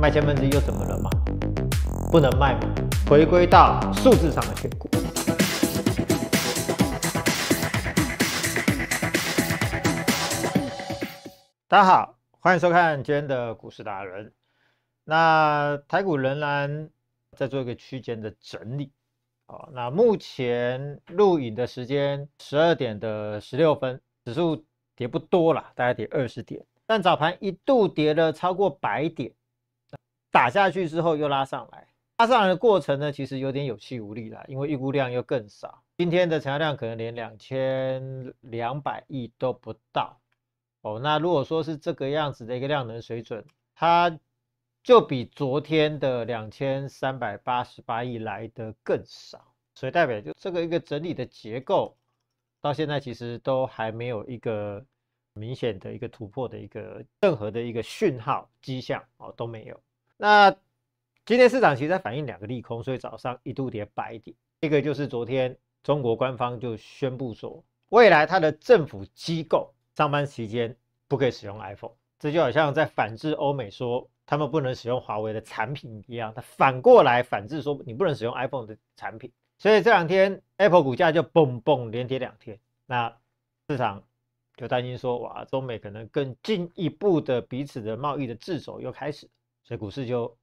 卖千分之一又怎么了嘛？不能卖嘛？回归到数字上的选股。大家好，欢迎收看今天的股市达人。那台股仍然在做一个区间的整理。好，那目前录影的时间十二点的十六分，指数跌不多了，大概跌二十点，但早盘一度跌了超过百点。打下去之后又拉上来，拉上来的过程呢，其实有点有气无力了，因为预估量又更少。今天的成交量可能连两千两百亿都不到哦。那如果说是这个样子的一个量能水准，它就比昨天的两千三百八十八亿来的更少，所以代表就这个一个整理的结构到现在其实都还没有一个明显的一个突破的一个任何的一个讯号迹象哦都没有。那今天市场其实在反映两个利空，所以早上一度跌百点。一个就是昨天中国官方就宣布说，未来它的政府机构上班期间不可以使用 iPhone。这就好像在反制欧美说他们不能使用华为的产品一样，它反过来反制说你不能使用 iPhone 的产品。所以这两天 Apple 股价就蹦蹦连跌两天。那市场就担心说，哇，中美可能更进一步的彼此的贸易的制肘又开始。这股市就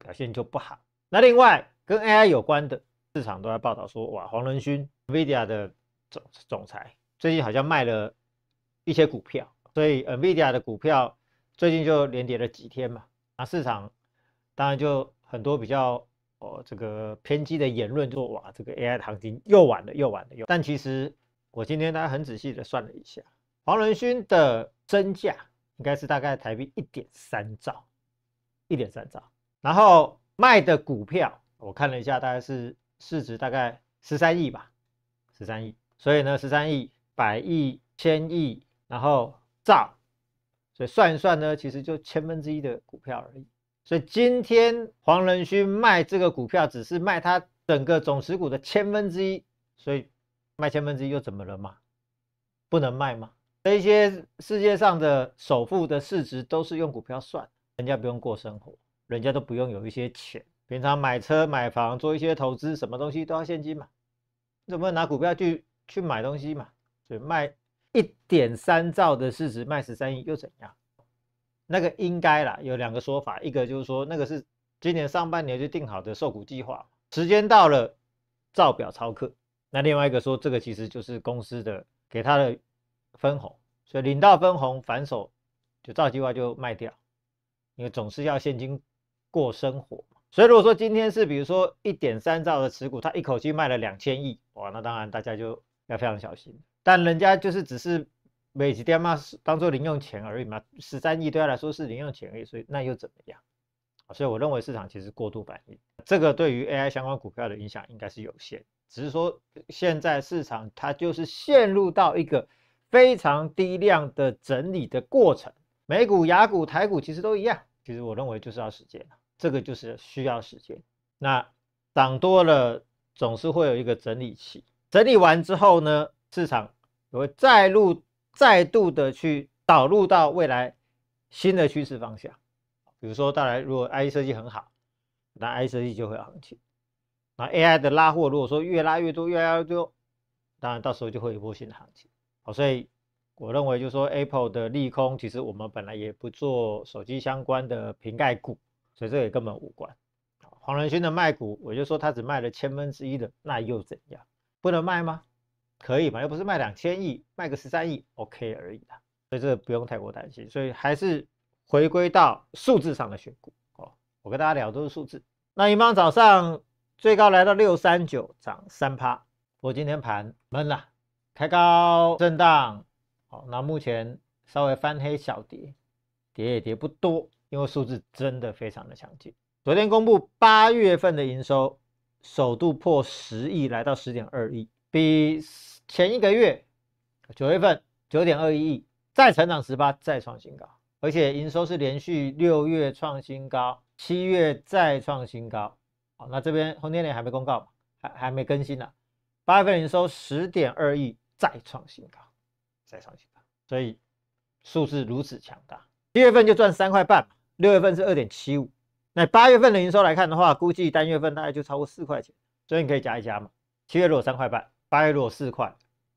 表现就不好。那另外跟 AI 有关的市场都在报道说，哇，黄仁勋，NVIDIA 的总总裁最近好像卖了一些股票，所以 NVIDIA 的股票最近就连跌了几天嘛。那市场当然就很多比较哦，这个偏激的言论，就说哇，这个 AI 的行情又完了又完了又。但其实我今天大家很仔细的算了一下，黄仁勋的增价应该是大概台币一点三兆。一点三兆，然后卖的股票，我看了一下，大概是市值大概十三亿吧，十三亿。所以呢，十三亿、百亿、千亿，然后兆，所以算一算呢，其实就千分之一的股票而已。所以今天黄仁勋卖这个股票，只是卖他整个总持股的千分之一。所以卖千分之一又怎么了嘛？不能卖吗？这些世界上的首富的市值都是用股票算。人家不用过生活，人家都不用有一些钱，平常买车、买房、做一些投资，什么东西都要现金嘛。你怎么拿股票去去买东西嘛？所以卖一点三兆的市值卖十三亿又怎样？那个应该啦，有两个说法，一个就是说那个是今年上半年就定好的受股计划，时间到了照表超客。那另外一个说这个其实就是公司的给他的分红，所以领到分红反手就照计划就卖掉。因为总是要现金过生活，所以如果说今天是比如说一点三兆的持股，他一口气卖了两千亿，哇，那当然大家就要非常小心。但人家就是只是每几天嘛当做零用钱而已嘛，十三亿对他来说是零用钱，而已，所以那又怎么样？所以我认为市场其实过度反应，这个对于 AI 相关股票的影响应该是有限，只是说现在市场它就是陷入到一个非常低量的整理的过程。美股、雅股、台股其实都一样，其实我认为就是要时间，这个就是需要时间。那涨多了，总是会有一个整理期，整理完之后呢，市场也会再度再度的去导入到未来新的趋势方向。比如说，当然如果 AI 设计很好，那 AI 设计就会行情。那 AI 的拉货，如果说越拉越多，越拉越多，当然到时候就会有波新的行情。好，所以。我认为就说 Apple 的利空，其实我们本来也不做手机相关的瓶盖股，所以这也根本无关。黄仁勋的卖股，我就说他只卖了千分之一的，那又怎样？不能卖吗？可以嘛？又不是卖两千亿，卖个十三亿，OK 而已啦，所以这不用太过担心。所以还是回归到数字上的选股哦。我跟大家聊都是数字。那银邦早上最高来到六三九，涨三趴。我今天盘闷了，开高震荡。好，那目前稍微翻黑小跌，跌也跌不多，因为数字真的非常的强劲。昨天公布八月份的营收，首度破十亿，来到十点二亿，比前一个月九月份九点二一亿再成长十八，再创新高，而且营收是连续六月创新高，七月再创新高。好，那这边红天联还没公告嘛，还还没更新呢。八月份营收十点二亿再创新高。上去了，所以数字如此强大。七月份就赚三块半嘛，六月份是二点七五，那八月份的营收来看的话，估计单月份大概就超过四块钱。所以你可以加一加嘛，七月如果三块半，八月如果四块，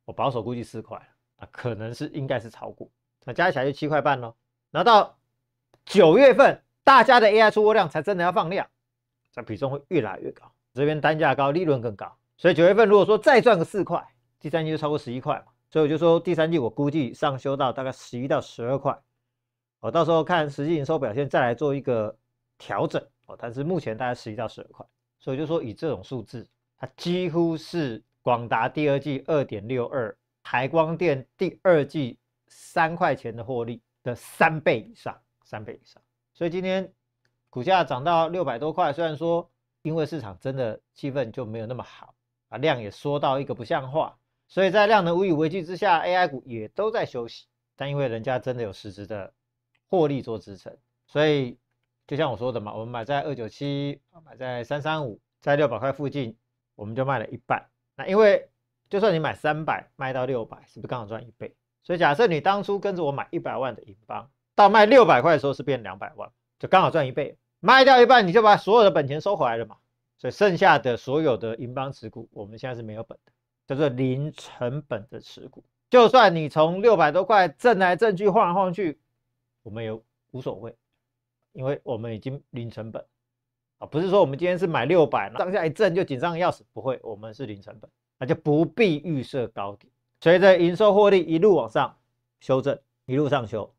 我保守估计四块啊，可能是应该是超过，那加起来就七块半喽。然后到九月份，大家的 AI 出货量才真的要放量，这比重会越来越高。这边单价高，利润更高。所以九月份如果说再赚个四块，第三季就超过十一块嘛。所以我就说，第三季我估计上修到大概十一到十二块，我到时候看实际营收表现再来做一个调整。哦，但是目前大概十一到十二块，所以就说以这种数字，它几乎是广达第二季二点六二、台光电第二季三块钱的获利的三倍以上，三倍以上。所以今天股价涨到六百多块，虽然说因为市场真的气氛就没有那么好啊，量也缩到一个不像话。所以在量能无以为继之下，AI 股也都在休息。但因为人家真的有实质的获利做支撑，所以就像我说的嘛，我们买在二九七，买在三三五，在六百块附近，我们就卖了一半。那因为就算你买三百，卖到六百，是不是刚好赚一倍？所以假设你当初跟着我买一百万的银邦，到卖六百块的时候是变两百万，就刚好赚一倍。卖掉一半，你就把所有的本钱收回来了嘛。所以剩下的所有的银邦持股，我们现在是没有本的。叫做零成本的持股，就算你从六百多块挣来挣去，晃来晃去，我们也无所谓，因为我们已经零成本啊，不是说我们今天是买六百，当下一挣就紧张要死，不会，我们是零成本，那就不必预设高点。随着营收获利一路往上，修正一路上修，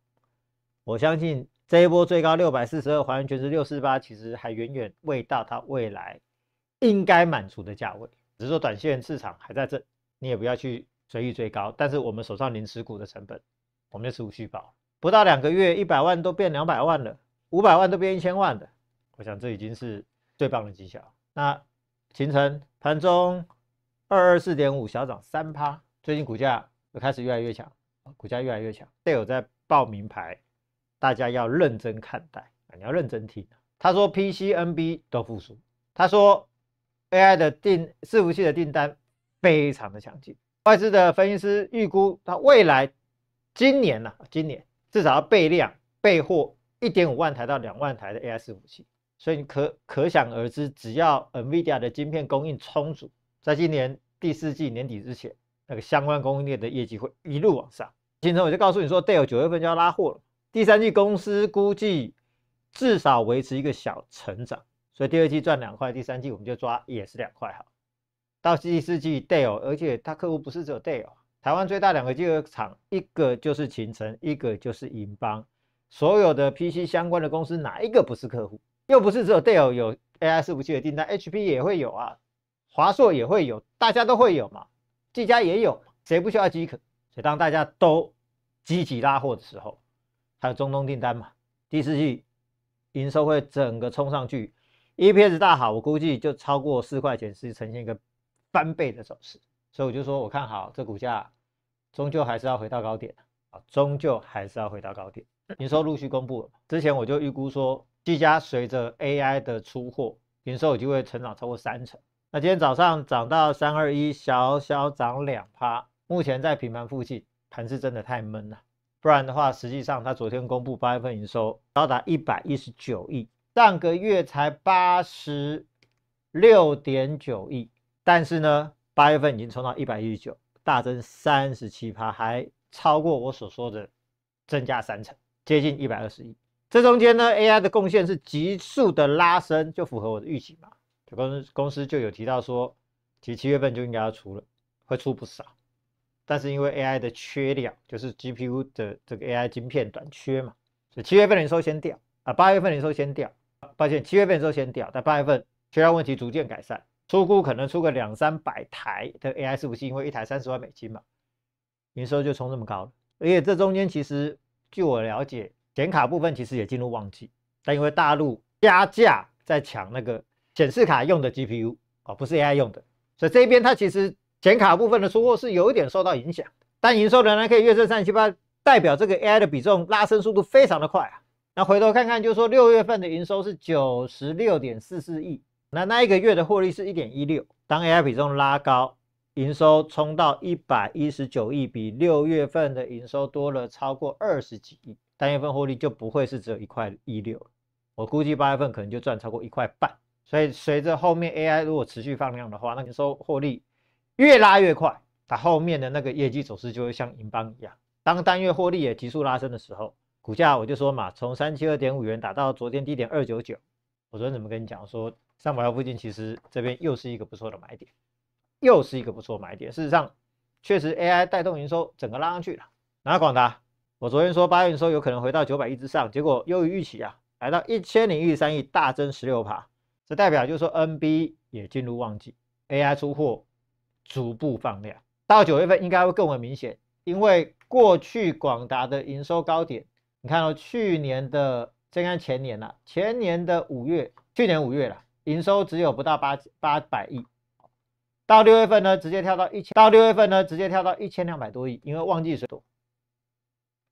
我相信这一波最高六百四十二，还原全值六四八，其实还远远未到它未来应该满足的价位。只是说，短线市场还在这，你也不要去随意追高。但是我们手上零持股的成本，我们就股续保。不到两个月，一百万都变两百万了，五百万都变一千万了。我想这已经是最棒的绩效。那秦晨盘中二二四点五小涨三趴，最近股价又开始越来越强，股价越来越强。队友在报名牌，大家要认真看待啊！你要认真听。他说 PCNB 都复苏，他说。AI 的订伺服器的订单非常的强劲，外资的分析师预估，它未来今年呢，今年至少要备量备货一点五万台到两万台的 AI 伺服器，所以你可可想而知，只要 NVIDIA 的晶片供应充足，在今年第四季年底之前，那个相关供应链的业绩会一路往上。今天我就告诉你说，Deal 九月份就要拉货了，第三季公司估计至少维持一个小成长。所以第二季赚两块，第三季我们就抓也是两块哈。到第四季，d a l e 而且他客户不是只有 d a l e 台湾最大两个机厂，一个就是勤成，一个就是银邦。所有的 PC 相关的公司，哪一个不是客户？又不是只有 d a l e 有 AI 服务器的订单，HP 也会有啊，华硕也会有，大家都会有嘛。技嘉也有，谁不需要机壳？所以当大家都积极拉货的时候，还有中东订单嘛。第四季营收会整个冲上去。EPS 大好，我估计就超过四块钱，是呈现一个翻倍的走势，所以我就说，我看好这股价，终究还是要回到高点啊，终究还是要回到高点。营收陆续公布了，之前，我就预估说，技家随着 AI 的出货，营收有机会成长超过三成。那今天早上涨到三二一，小小涨两趴，目前在平盘附近，盘是真的太闷了。不然的话，实际上它昨天公布八月份营收高达一百一十九亿。上个月才八十六点九亿，但是呢，八月份已经冲到一百一十九，大增三十七趴，还超过我所说的增加三成，接近一百二十亿。这中间呢，AI 的贡献是急速的拉升，就符合我的预期嘛？公司公司就有提到说，其实七月份就应该要出了，会出不少。但是因为 AI 的缺料，就是 GPU 的这个 AI 晶片短缺嘛，所以七月份零售先掉啊，八月份零售先掉。发现七月份候先屌，但八月份缺料问题逐渐改善，出估可能出个两三百台的 AI 服务器，因为一台三十万美金嘛，营收就冲这么高了。而且这中间其实，据我了解，显卡部分其实也进入旺季，但因为大陆加价在抢那个显示卡用的 GPU 哦，不是 AI 用的，所以这边它其实显卡部分的出货是有一点受到影响，但营收仍然可以月增三七八，代表这个 AI 的比重拉升速度非常的快啊。那回头看看，就说六月份的营收是九十六点四四亿，那那一个月的获利是一点一六。当 AI 比重拉高，营收冲到一百一十九亿，比六月份的营收多了超过二十几亿，单月份获利就不会是只有一块一六。我估计八月份可能就赚超过一块半。所以随着后面 AI 如果持续放量的话，那营收获利越拉越快，它后面的那个业绩走势就会像银邦一样。当单月获利也急速拉升的时候。股价我就说嘛，从三七二点五元打到昨天低点二九九。我昨天怎么跟你讲说三百二附近其实这边又是一个不错的买点，又是一个不错买点。事实上，确实 AI 带动营收整个拉上去了，哪管它？我昨天说八月营收有可能回到九百亿之上，结果优于预期啊，来到一千零一十三亿，大增十六趴。这代表就是说 NB 也进入旺季，AI 出货逐步放量，到九月份应该会更为明显，因为过去广达的营收高点。你看到去年的，再看前年了，前年的五月，去年五月了，营收只有不到八八百亿，到六月份呢，直接跳到一千，到六月份呢，直接跳到一千两百多亿，因为旺季时多，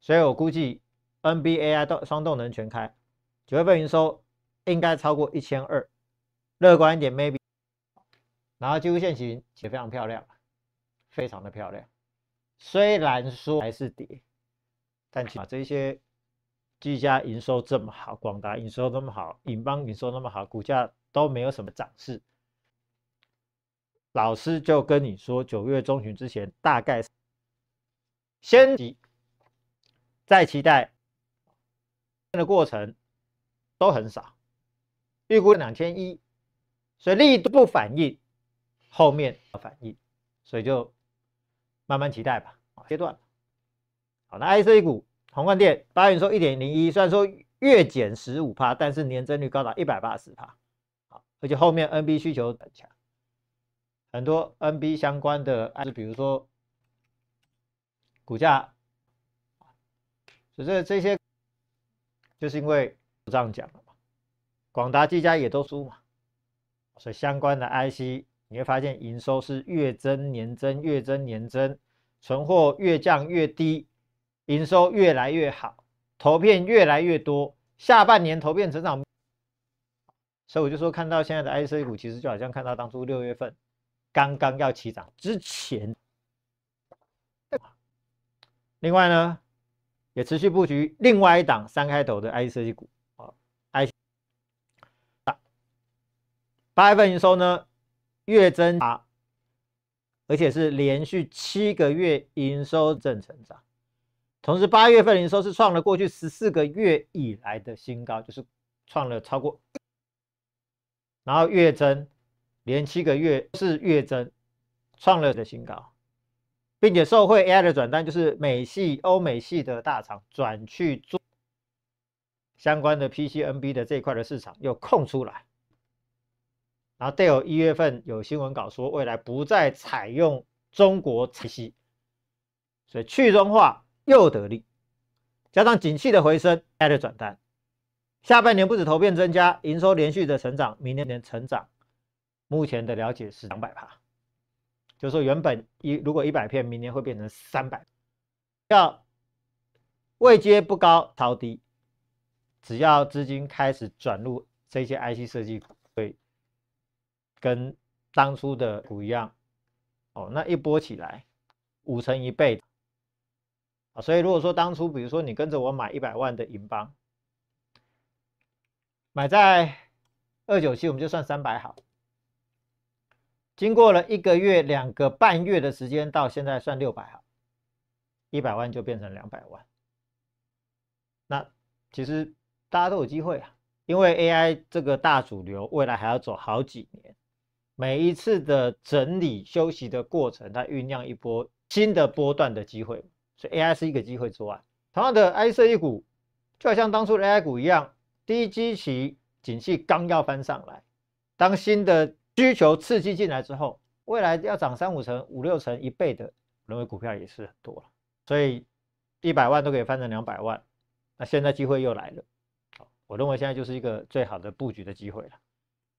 所以我估计 NBAI 动双动能全开，九月份营收应该超过一千二，乐观一点 maybe，然后几乎现行，且非常漂亮，非常的漂亮，虽然说还是跌，但起码这一些。居家营收这么好，广达营收那么好，银邦营收那么好，股价都没有什么涨势。老师就跟你说，九月中旬之前，大概先急再期待的过程都很少，预估两千一，所以力度不反应，后面反应，所以就慢慢期待吧，阶段好，那 IC 股。宏冠电八元收一点零一，虽然说月减十五帕，但是年增率高达一百八十帕。好，而且后面 NB 需求很强，很多 NB 相关的，就比如说股价，所以这这些就是因为这样讲了嘛，广达、技嘉也都输嘛，所以相关的 IC 你会发现营收是月增、年增、月增、年增，存货越降越低。营收越来越好，投片越来越多，下半年投片成长，所以我就说看到现在的 IC 股，其实就好像看到当初六月份刚刚要起涨之前。另外呢，也持续布局另外一档三开头的 IC 股啊，IC。八月份营收呢月增啊，而且是连续七个月营收正成长。同时，八月份营收是创了过去十四个月以来的新高，就是创了超过，然后月增连七个月是月增创了的新高，并且受惠 AI 的转单，就是美系、欧美系的大厂转去做相关的 PCNB 的这一块的市场又空出来，然后 l e 一月份有新闻稿说未来不再采用中国台系，所以去中化。又得利，加上景气的回升，带着转单。下半年不止投片增加，营收连续的成长，明年年成长。目前的了解是两百趴，就是说原本一如果一百片，明年会变成三百。要位阶不高，超低，只要资金开始转入这些 IC 设计股，跟当初的股一样，哦，那一波起来五成一倍。所以，如果说当初，比如说你跟着我买一百万的银邦，买在二九七，我们就算三百好。经过了一个月、两个半月的时间，到现在算六百好，一百万就变成两百万。那其实大家都有机会啊，因为 AI 这个大主流未来还要走好几年，每一次的整理休息的过程，它酝酿一波新的波段的机会。所以 AI 是一个机会之外，同样的 AI 设计股，就好像当初 AI 股一样，低基期景气刚要翻上来，当新的需求刺激进来之后，未来要涨三五成、五六成、一倍的，认为股票也是很多了，所以一百万都可以翻成两百万，那现在机会又来了，我认为现在就是一个最好的布局的机会了，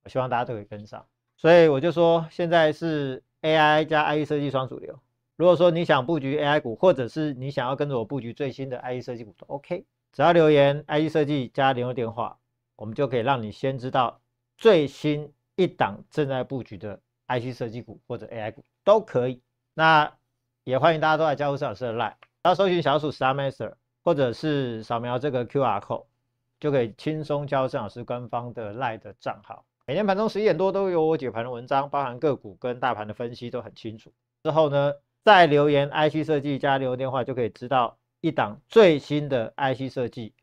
我希望大家都可以跟上，所以我就说现在是 AI 加 AI 设计双主流。如果说你想布局 AI 股，或者是你想要跟着我布局最新的 IE 设计股都 OK，只要留言 IE 设计加联络电话，我们就可以让你先知道最新一档正在布局的 IE 设计股或者 AI 股都可以。那也欢迎大家都来加入郑老师的 Line，要搜寻小鼠 Star Master，或者是扫描这个 QR code，就可以轻松加入郑老师官方的 Line 的账号。每天盘中十一点多都有我解盘的文章，包含个股跟大盘的分析都很清楚。之后呢？再留言 i c 设计加留电话，就可以知道一档最新的 i c 设计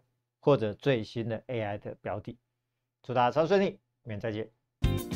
或者最新的 a i 的标的。祝大家超顺利，明天再见。